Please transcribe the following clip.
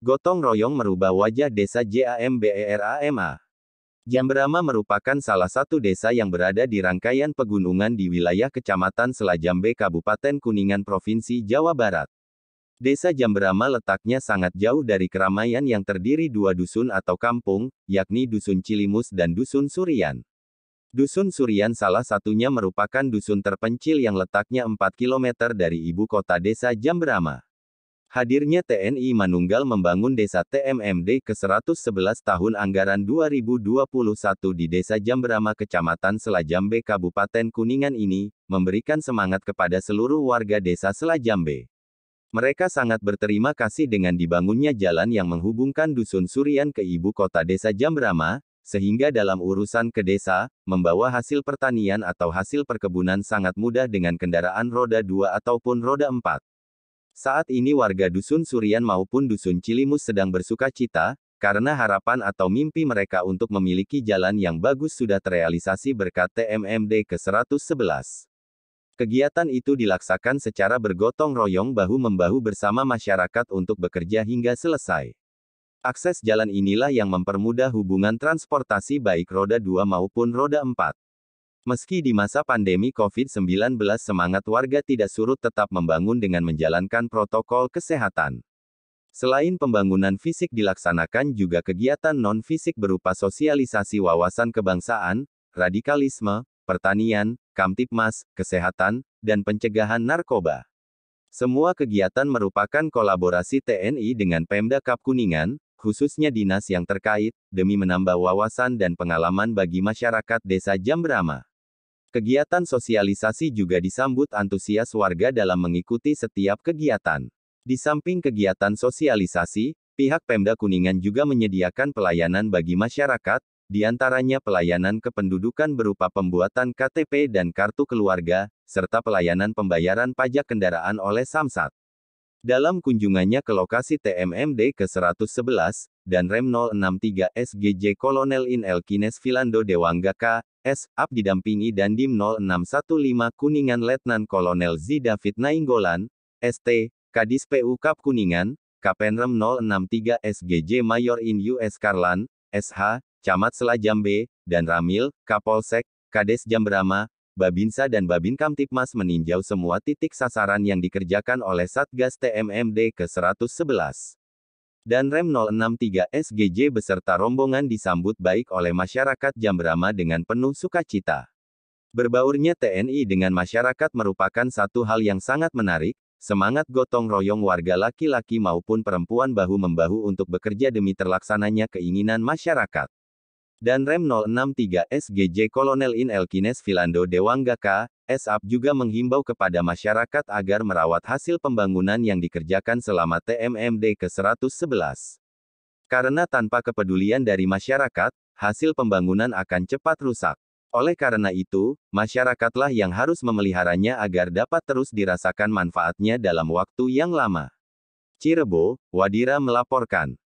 Gotong royong merubah wajah desa JAMBERAMA. Jamberama merupakan salah satu desa yang berada di rangkaian pegunungan di wilayah Kecamatan Selajambe Kabupaten Kuningan Provinsi Jawa Barat. Desa Jamberama letaknya sangat jauh dari keramaian yang terdiri dua dusun atau kampung, yakni Dusun Cilimus dan Dusun Surian. Dusun Surian salah satunya merupakan dusun terpencil yang letaknya 4 km dari ibu kota desa Jamberama. Hadirnya TNI Manunggal membangun desa TMMD ke-111 tahun anggaran 2021 di Desa Jambrama Kecamatan Selajambe Kabupaten Kuningan ini, memberikan semangat kepada seluruh warga desa Selajambe. Mereka sangat berterima kasih dengan dibangunnya jalan yang menghubungkan Dusun Surian ke ibu kota desa Jambrama, sehingga dalam urusan ke desa, membawa hasil pertanian atau hasil perkebunan sangat mudah dengan kendaraan roda 2 ataupun roda 4. Saat ini warga Dusun Surian maupun Dusun Cilimus sedang bersuka cita, karena harapan atau mimpi mereka untuk memiliki jalan yang bagus sudah terrealisasi berkat TMMD ke-111. Kegiatan itu dilaksakan secara bergotong royong bahu-membahu bersama masyarakat untuk bekerja hingga selesai. Akses jalan inilah yang mempermudah hubungan transportasi baik roda 2 maupun roda 4. Meski di masa pandemi COVID-19 semangat warga tidak surut tetap membangun dengan menjalankan protokol kesehatan. Selain pembangunan fisik dilaksanakan juga kegiatan non-fisik berupa sosialisasi wawasan kebangsaan, radikalisme, pertanian, kamtipmas, kesehatan, dan pencegahan narkoba. Semua kegiatan merupakan kolaborasi TNI dengan Pemda Kap Kuningan, khususnya dinas yang terkait, demi menambah wawasan dan pengalaman bagi masyarakat desa Jambrama. Kegiatan sosialisasi juga disambut antusias warga dalam mengikuti setiap kegiatan. Di samping kegiatan sosialisasi, pihak Pemda Kuningan juga menyediakan pelayanan bagi masyarakat, di antaranya pelayanan kependudukan berupa pembuatan KTP dan kartu keluarga, serta pelayanan pembayaran pajak kendaraan oleh Samsat. Dalam kunjungannya ke lokasi TMMD ke-111 dan Rem 063 SGJ Kolonel Inel Kines Filando Dewangga K, S. Up didampingi Dandim 0615 Kuningan Letnan Kolonel Z. David Nainggolan, ST, Kadis PU Kap Kuningan, Kapenrem 063 SGJ Mayor in US Karlan, SH, Camat Selajambe dan Ramil, Kapolsek, Kades Jambrama, Babinsa dan Kamtipmas meninjau semua titik sasaran yang dikerjakan oleh Satgas TMMD ke-111 dan Rem 063 SGJ beserta rombongan disambut baik oleh masyarakat Jambrama dengan penuh sukacita. Berbaurnya TNI dengan masyarakat merupakan satu hal yang sangat menarik, semangat gotong royong warga laki-laki maupun perempuan bahu-membahu untuk bekerja demi terlaksananya keinginan masyarakat. Dan Rem 063 SGJ Kolonel In Elkines Filando Dewanggaka, SAP juga menghimbau kepada masyarakat agar merawat hasil pembangunan yang dikerjakan selama TMMD ke-111. Karena tanpa kepedulian dari masyarakat, hasil pembangunan akan cepat rusak. Oleh karena itu, masyarakatlah yang harus memeliharanya agar dapat terus dirasakan manfaatnya dalam waktu yang lama. Cirebo, Wadira melaporkan.